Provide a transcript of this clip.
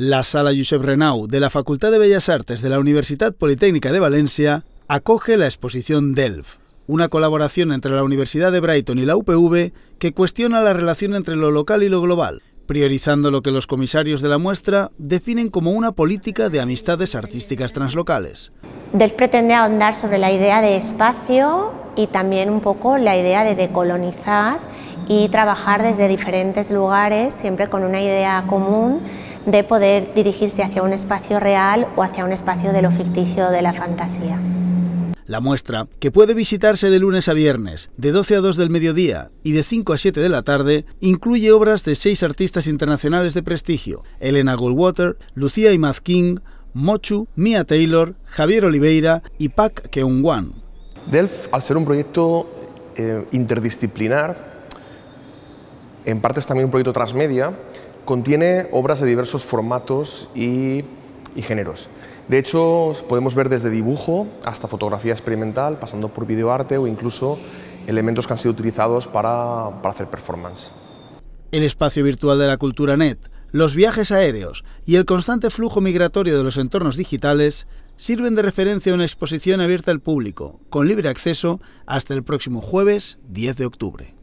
La Sala Josep Renau de la Facultad de Bellas Artes de la Universidad Politécnica de Valencia acoge la exposición DELF, una colaboración entre la Universidad de Brighton y la UPV que cuestiona la relación entre lo local y lo global, priorizando lo que los comisarios de la muestra definen como una política de amistades artísticas translocales. DELF pretende ahondar sobre la idea de espacio y también un poco la idea de decolonizar y trabajar desde diferentes lugares, siempre con una idea común de poder dirigirse hacia un espacio real o hacia un espacio de lo ficticio, de la fantasía. La muestra, que puede visitarse de lunes a viernes, de 12 a 2 del mediodía y de 5 a 7 de la tarde, incluye obras de seis artistas internacionales de prestigio, Elena Goldwater, Lucía Imaz King, Mochu, Mia Taylor, Javier Oliveira y Pak Wan. DELF, al ser un proyecto eh, interdisciplinar, en parte es también un proyecto transmedia, contiene obras de diversos formatos y, géneros. De hecho, podemos ver desde dibujo hasta fotografía experimental, pasando por videoarte o incluso elementos que han sido utilizados para, para hacer performance. El espacio virtual de la cultura net, los viajes aéreos y el constante flujo migratorio de los entornos digitales sirven de referencia a una exposición abierta al público, con libre acceso, hasta el próximo jueves 10 de octubre.